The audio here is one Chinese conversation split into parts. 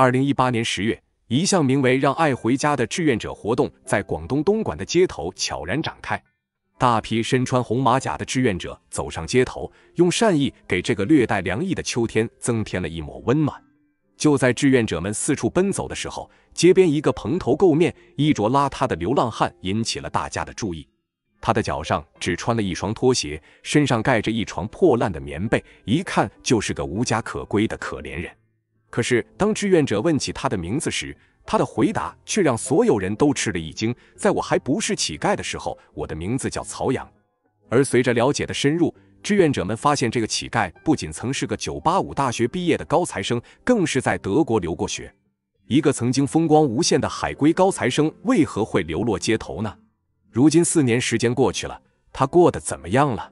二零一八年十月，一项名为“让爱回家”的志愿者活动在广东东莞的街头悄然展开。大批身穿红马甲的志愿者走上街头，用善意给这个略带凉意的秋天增添了一抹温暖。就在志愿者们四处奔走的时候，街边一个蓬头垢面、衣着邋遢的流浪汉引起了大家的注意。他的脚上只穿了一双拖鞋，身上盖着一床破烂的棉被，一看就是个无家可归的可怜人。可是，当志愿者问起他的名字时，他的回答却让所有人都吃了一惊。在我还不是乞丐的时候，我的名字叫曹阳。而随着了解的深入，志愿者们发现，这个乞丐不仅曾是个九八五大学毕业的高材生，更是在德国留过学。一个曾经风光无限的海归高材生，为何会流落街头呢？如今四年时间过去了，他过得怎么样了？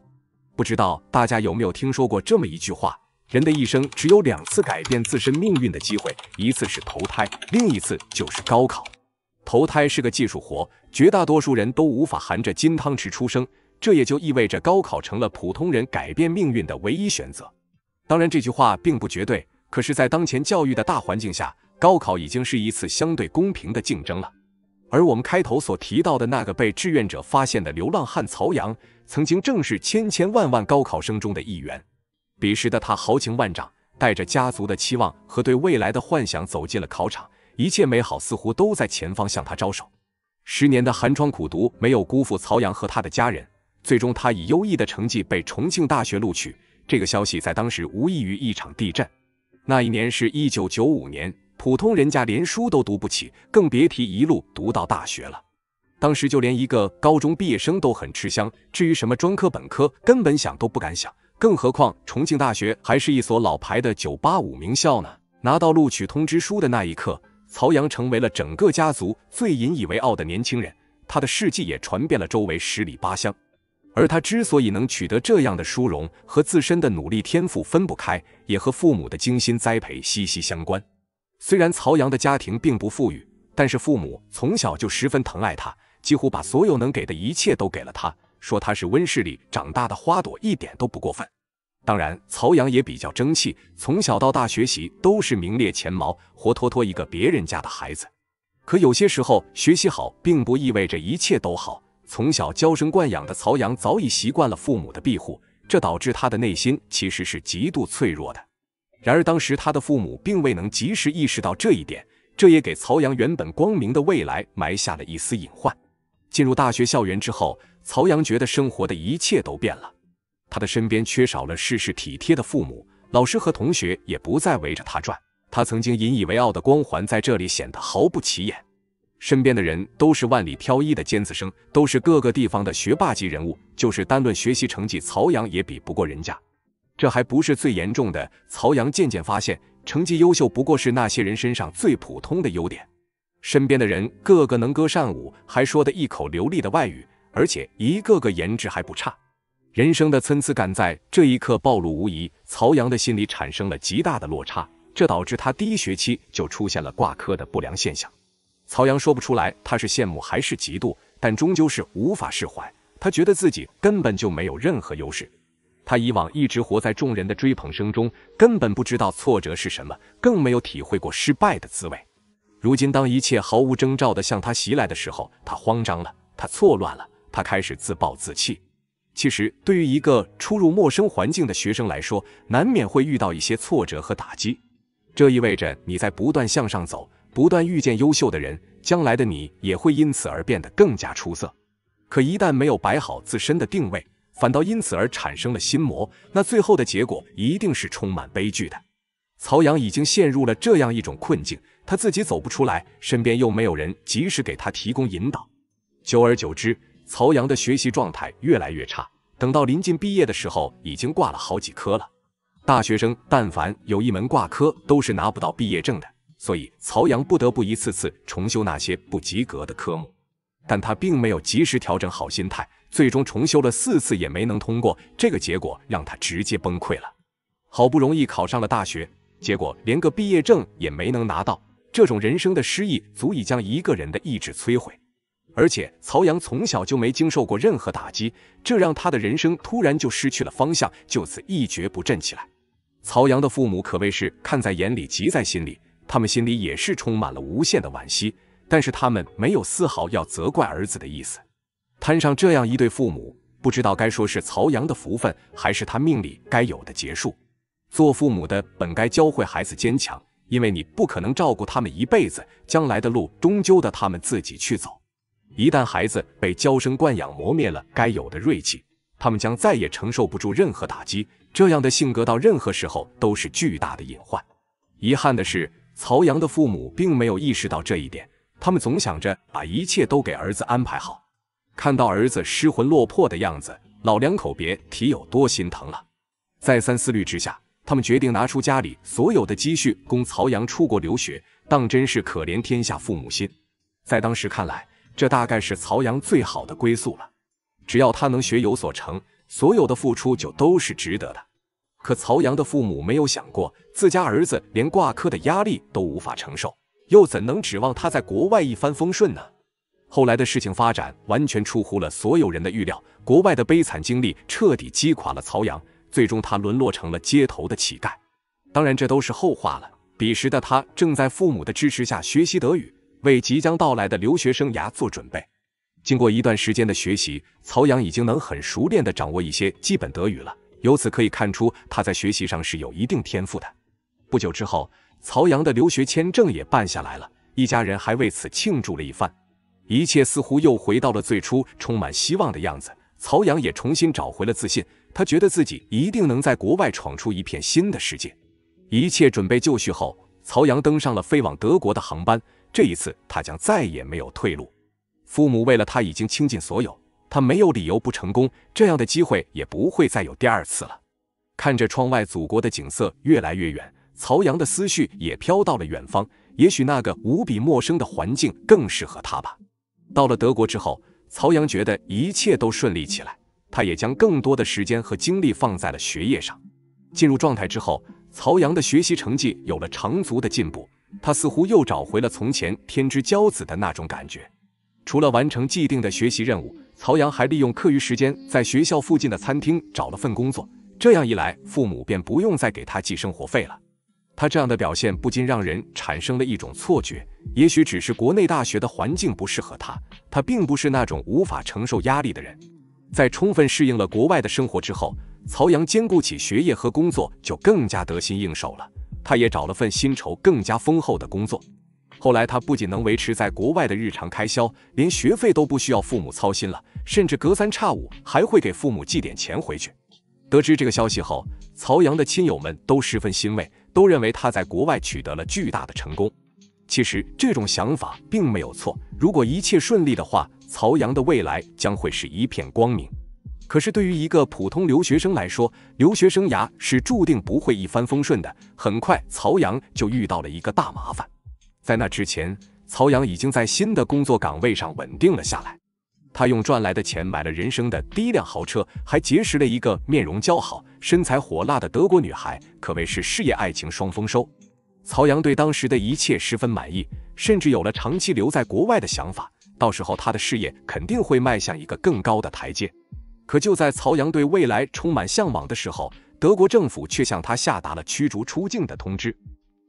不知道大家有没有听说过这么一句话？人的一生只有两次改变自身命运的机会，一次是投胎，另一次就是高考。投胎是个技术活，绝大多数人都无法含着金汤匙出生，这也就意味着高考成了普通人改变命运的唯一选择。当然，这句话并不绝对，可是，在当前教育的大环境下，高考已经是一次相对公平的竞争了。而我们开头所提到的那个被志愿者发现的流浪汉曹阳，曾经正是千千万万高考生中的一员。彼时的他豪情万丈，带着家族的期望和对未来的幻想走进了考场，一切美好似乎都在前方向他招手。十年的寒窗苦读，没有辜负曹阳和他的家人，最终他以优异的成绩被重庆大学录取。这个消息在当时无异于一场地震。那一年是一九九五年，普通人家连书都读不起，更别提一路读到大学了。当时就连一个高中毕业生都很吃香，至于什么专科、本科，根本想都不敢想。更何况，重庆大学还是一所老牌的 “985” 名校呢。拿到录取通知书的那一刻，曹阳成为了整个家族最引以为傲的年轻人，他的事迹也传遍了周围十里八乡。而他之所以能取得这样的殊荣，和自身的努力、天赋分不开，也和父母的精心栽培息息相关。虽然曹阳的家庭并不富裕，但是父母从小就十分疼爱他，几乎把所有能给的一切都给了他。说他是温室里长大的花朵一点都不过分。当然，曹阳也比较争气，从小到大学习都是名列前茅，活脱脱一个别人家的孩子。可有些时候，学习好并不意味着一切都好。从小娇生惯养的曹阳早已习惯了父母的庇护，这导致他的内心其实是极度脆弱的。然而，当时他的父母并未能及时意识到这一点，这也给曹阳原本光明的未来埋下了一丝隐患。进入大学校园之后。曹阳觉得生活的一切都变了，他的身边缺少了事事体贴的父母、老师和同学，也不再围着他转。他曾经引以为傲的光环在这里显得毫不起眼。身边的人都是万里挑一的尖子生，都是各个地方的学霸级人物。就是单论学习成绩，曹阳也比不过人家。这还不是最严重的，曹阳渐渐发现，成绩优秀不过是那些人身上最普通的优点。身边的人个个能歌善舞，还说的一口流利的外语。而且一个个颜值还不差，人生的参差感在这一刻暴露无遗。曹阳的心里产生了极大的落差，这导致他第一学期就出现了挂科的不良现象。曹阳说不出来他是羡慕还是嫉妒，但终究是无法释怀。他觉得自己根本就没有任何优势。他以往一直活在众人的追捧声中，根本不知道挫折是什么，更没有体会过失败的滋味。如今当一切毫无征兆的向他袭来的时候，他慌张了，他错乱了。他开始自暴自弃。其实，对于一个初入陌生环境的学生来说，难免会遇到一些挫折和打击。这意味着你在不断向上走，不断遇见优秀的人，将来的你也会因此而变得更加出色。可一旦没有摆好自身的定位，反倒因此而产生了心魔，那最后的结果一定是充满悲剧的。曹阳已经陷入了这样一种困境，他自己走不出来，身边又没有人及时给他提供引导，久而久之。曹阳的学习状态越来越差，等到临近毕业的时候，已经挂了好几科了。大学生但凡有一门挂科，都是拿不到毕业证的。所以曹阳不得不一次次重修那些不及格的科目，但他并没有及时调整好心态，最终重修了四次也没能通过。这个结果让他直接崩溃了。好不容易考上了大学，结果连个毕业证也没能拿到，这种人生的失意足以将一个人的意志摧毁。而且曹阳从小就没经受过任何打击，这让他的人生突然就失去了方向，就此一蹶不振起来。曹阳的父母可谓是看在眼里，急在心里，他们心里也是充满了无限的惋惜，但是他们没有丝毫要责怪儿子的意思。摊上这样一对父母，不知道该说是曹阳的福分，还是他命里该有的结束。做父母的本该教会孩子坚强，因为你不可能照顾他们一辈子，将来的路终究得他们自己去走。一旦孩子被娇生惯养磨灭了该有的锐气，他们将再也承受不住任何打击。这样的性格到任何时候都是巨大的隐患。遗憾的是，曹阳的父母并没有意识到这一点，他们总想着把一切都给儿子安排好。看到儿子失魂落魄的样子，老两口别提有多心疼了。再三思虑之下，他们决定拿出家里所有的积蓄供曹阳出国留学。当真是可怜天下父母心。在当时看来。这大概是曹阳最好的归宿了。只要他能学有所成，所有的付出就都是值得的。可曹阳的父母没有想过，自家儿子连挂科的压力都无法承受，又怎能指望他在国外一帆风顺呢？后来的事情发展完全出乎了所有人的预料，国外的悲惨经历彻底击垮了曹阳，最终他沦落成了街头的乞丐。当然，这都是后话了。彼时的他正在父母的支持下学习德语。为即将到来的留学生涯做准备。经过一段时间的学习，曹阳已经能很熟练地掌握一些基本德语了。由此可以看出，他在学习上是有一定天赋的。不久之后，曹阳的留学签证也办下来了，一家人还为此庆祝了一番。一切似乎又回到了最初充满希望的样子。曹阳也重新找回了自信，他觉得自己一定能在国外闯出一片新的世界。一切准备就绪后，曹阳登上了飞往德国的航班。这一次，他将再也没有退路。父母为了他已经倾尽所有，他没有理由不成功。这样的机会也不会再有第二次了。看着窗外祖国的景色越来越远，曹阳的思绪也飘到了远方。也许那个无比陌生的环境更适合他吧。到了德国之后，曹阳觉得一切都顺利起来，他也将更多的时间和精力放在了学业上。进入状态之后，曹阳的学习成绩有了长足的进步。他似乎又找回了从前天之骄子的那种感觉。除了完成既定的学习任务，曹阳还利用课余时间在学校附近的餐厅找了份工作。这样一来，父母便不用再给他寄生活费了。他这样的表现不禁让人产生了一种错觉：也许只是国内大学的环境不适合他，他并不是那种无法承受压力的人。在充分适应了国外的生活之后，曹阳兼顾起学业和工作就更加得心应手了。他也找了份薪酬更加丰厚的工作，后来他不仅能维持在国外的日常开销，连学费都不需要父母操心了，甚至隔三差五还会给父母寄点钱回去。得知这个消息后，曹阳的亲友们都十分欣慰，都认为他在国外取得了巨大的成功。其实这种想法并没有错，如果一切顺利的话，曹阳的未来将会是一片光明。可是，对于一个普通留学生来说，留学生涯是注定不会一帆风顺的。很快，曹阳就遇到了一个大麻烦。在那之前，曹阳已经在新的工作岗位上稳定了下来。他用赚来的钱买了人生的第一辆豪车，还结识了一个面容姣好、身材火辣的德国女孩，可谓是事业爱情双丰收。曹阳对当时的一切十分满意，甚至有了长期留在国外的想法。到时候，他的事业肯定会迈向一个更高的台阶。可就在曹阳对未来充满向往的时候，德国政府却向他下达了驱逐出境的通知。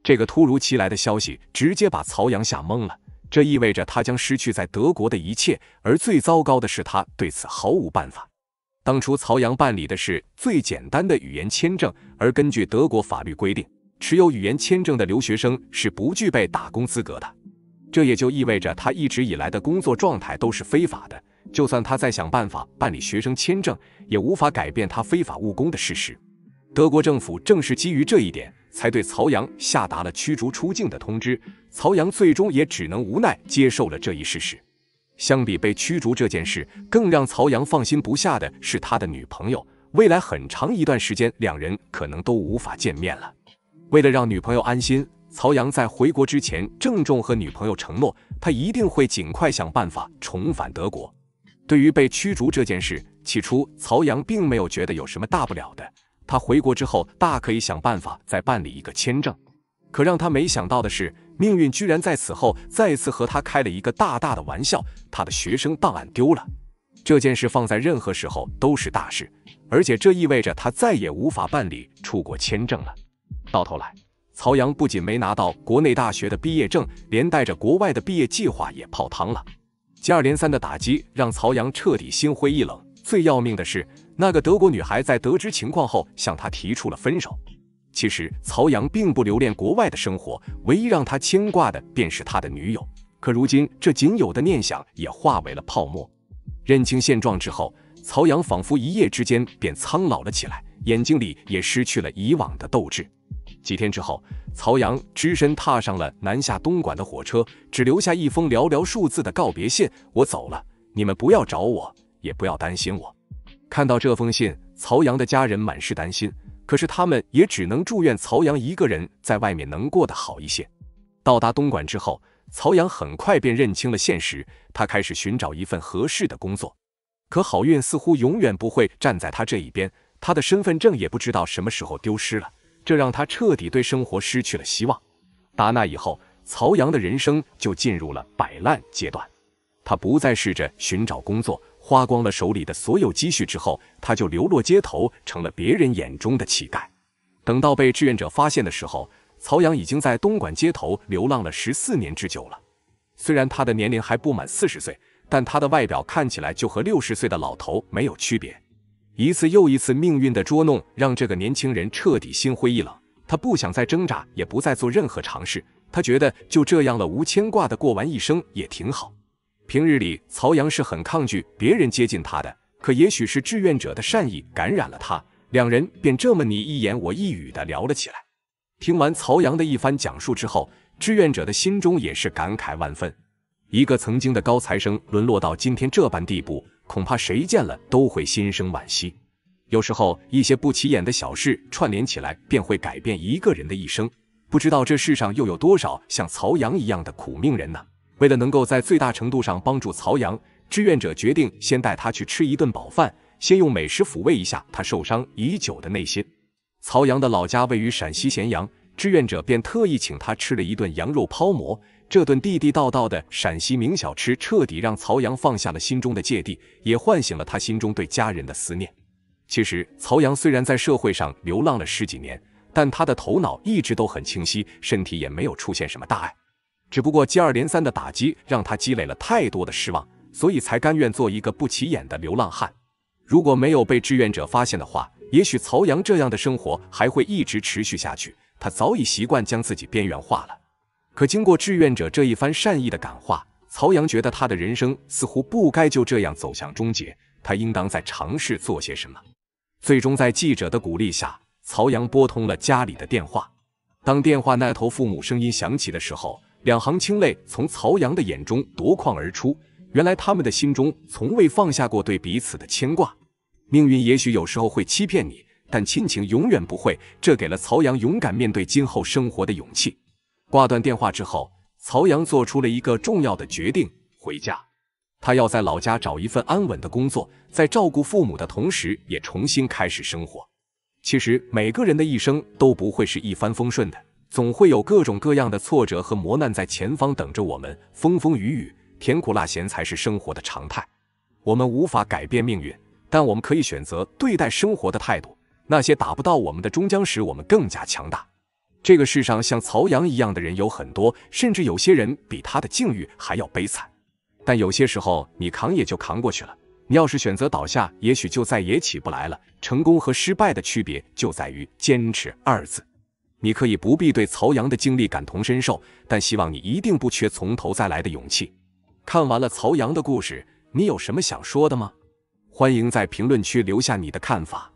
这个突如其来的消息直接把曹阳吓懵了。这意味着他将失去在德国的一切，而最糟糕的是，他对此毫无办法。当初曹阳办理的是最简单的语言签证，而根据德国法律规定，持有语言签证的留学生是不具备打工资格的。这也就意味着他一直以来的工作状态都是非法的。就算他再想办法办理学生签证，也无法改变他非法务工的事实。德国政府正是基于这一点，才对曹阳下达了驱逐出境的通知。曹阳最终也只能无奈接受了这一事实。相比被驱逐这件事，更让曹阳放心不下的是他的女朋友。未来很长一段时间，两人可能都无法见面了。为了让女朋友安心，曹阳在回国之前郑重和女朋友承诺，他一定会尽快想办法重返德国。对于被驱逐这件事，起初曹阳并没有觉得有什么大不了的。他回国之后，大可以想办法再办理一个签证。可让他没想到的是，命运居然在此后再次和他开了一个大大的玩笑。他的学生档案丢了，这件事放在任何时候都是大事，而且这意味着他再也无法办理出国签证了。到头来，曹阳不仅没拿到国内大学的毕业证，连带着国外的毕业计划也泡汤了。接二连三的打击让曹阳彻底心灰意冷。最要命的是，那个德国女孩在得知情况后向他提出了分手。其实曹阳并不留恋国外的生活，唯一让他牵挂的便是他的女友。可如今这仅有的念想也化为了泡沫。认清现状之后，曹阳仿佛一夜之间便苍老了起来，眼睛里也失去了以往的斗志。几天之后，曹阳只身踏上了南下东莞的火车，只留下一封寥寥数字的告别信：“我走了，你们不要找我，也不要担心我。”看到这封信，曹阳的家人满是担心，可是他们也只能祝愿曹阳一个人在外面能过得好一些。到达东莞之后，曹阳很快便认清了现实，他开始寻找一份合适的工作，可好运似乎永远不会站在他这一边，他的身份证也不知道什么时候丢失了。这让他彻底对生活失去了希望。打那以后，曹阳的人生就进入了摆烂阶段。他不再试着寻找工作，花光了手里的所有积蓄之后，他就流落街头，成了别人眼中的乞丐。等到被志愿者发现的时候，曹阳已经在东莞街头流浪了十四年之久。了，虽然他的年龄还不满四十岁，但他的外表看起来就和六十岁的老头没有区别。一次又一次命运的捉弄，让这个年轻人彻底心灰意冷。他不想再挣扎，也不再做任何尝试。他觉得就这样了无牵挂的过完一生也挺好。平日里，曹阳是很抗拒别人接近他的，可也许是志愿者的善意感染了他，两人便这么你一言我一语的聊了起来。听完曹阳的一番讲述之后，志愿者的心中也是感慨万分。一个曾经的高材生，沦落到今天这般地步。恐怕谁见了都会心生惋惜。有时候，一些不起眼的小事串联起来，便会改变一个人的一生。不知道这世上又有多少像曹阳一样的苦命人呢？为了能够在最大程度上帮助曹阳，志愿者决定先带他去吃一顿饱饭，先用美食抚慰一下他受伤已久的内心。曹阳的老家位于陕西咸阳，志愿者便特意请他吃了一顿羊肉泡馍。这顿地地道道的陕西名小吃，彻底让曹阳放下了心中的芥蒂，也唤醒了他心中对家人的思念。其实，曹阳虽然在社会上流浪了十几年，但他的头脑一直都很清晰，身体也没有出现什么大碍。只不过接二连三的打击，让他积累了太多的失望，所以才甘愿做一个不起眼的流浪汉。如果没有被志愿者发现的话，也许曹阳这样的生活还会一直持续下去。他早已习惯将自己边缘化了。可经过志愿者这一番善意的感化，曹阳觉得他的人生似乎不该就这样走向终结，他应当再尝试做些什么。最终在记者的鼓励下，曹阳拨通了家里的电话。当电话那头父母声音响起的时候，两行清泪从曹阳的眼中夺眶而出。原来他们的心中从未放下过对彼此的牵挂。命运也许有时候会欺骗你，但亲情永远不会。这给了曹阳勇敢面对今后生活的勇气。挂断电话之后，曹阳做出了一个重要的决定：回家。他要在老家找一份安稳的工作，在照顾父母的同时，也重新开始生活。其实每个人的一生都不会是一帆风顺的，总会有各种各样的挫折和磨难在前方等着我们。风风雨雨，甜苦辣咸才是生活的常态。我们无法改变命运，但我们可以选择对待生活的态度。那些打不到我们的，终将使我们更加强大。这个世上像曹阳一样的人有很多，甚至有些人比他的境遇还要悲惨。但有些时候你扛也就扛过去了，你要是选择倒下，也许就再也起不来了。成功和失败的区别就在于坚持二字。你可以不必对曹阳的经历感同身受，但希望你一定不缺从头再来的勇气。看完了曹阳的故事，你有什么想说的吗？欢迎在评论区留下你的看法。